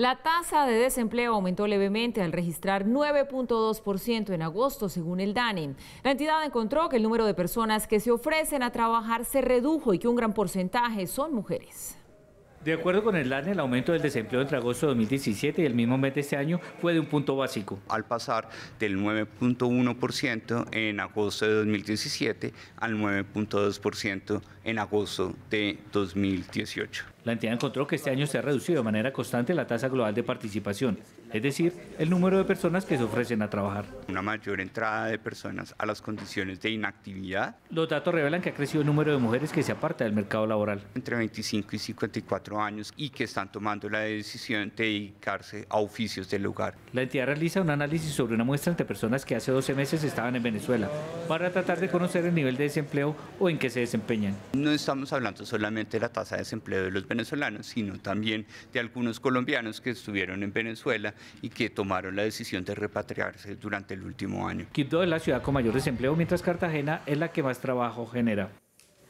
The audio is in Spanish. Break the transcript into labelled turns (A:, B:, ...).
A: La tasa de desempleo aumentó levemente al registrar 9.2% en agosto, según el DANE. La entidad encontró que el número de personas que se ofrecen a trabajar se redujo y que un gran porcentaje son mujeres.
B: De acuerdo con el DANE, el aumento del desempleo entre agosto de
C: 2017 y el mismo mes de este año fue de un punto básico. Al pasar del 9.1% en agosto de 2017 al 9.2% en agosto de 2018.
B: La entidad encontró que este año se ha reducido de manera constante la tasa
C: global de participación, es decir, el número de personas que se ofrecen a trabajar. Una mayor entrada de personas a las condiciones de inactividad. Los datos revelan que ha crecido el número de mujeres que se aparta del mercado laboral. Entre 25 y 54 años y que están tomando la decisión de dedicarse a oficios del lugar. La entidad realiza un análisis sobre una muestra entre personas que hace 12 meses estaban en Venezuela para tratar de conocer el nivel de desempleo o en qué se desempeñan. No estamos hablando solamente de la tasa de desempleo de los venezolanos, sino también de algunos colombianos que estuvieron en Venezuela y que tomaron la decisión de repatriarse durante el último año.
B: Quito es la ciudad con mayor desempleo, mientras Cartagena es la que más trabajo genera.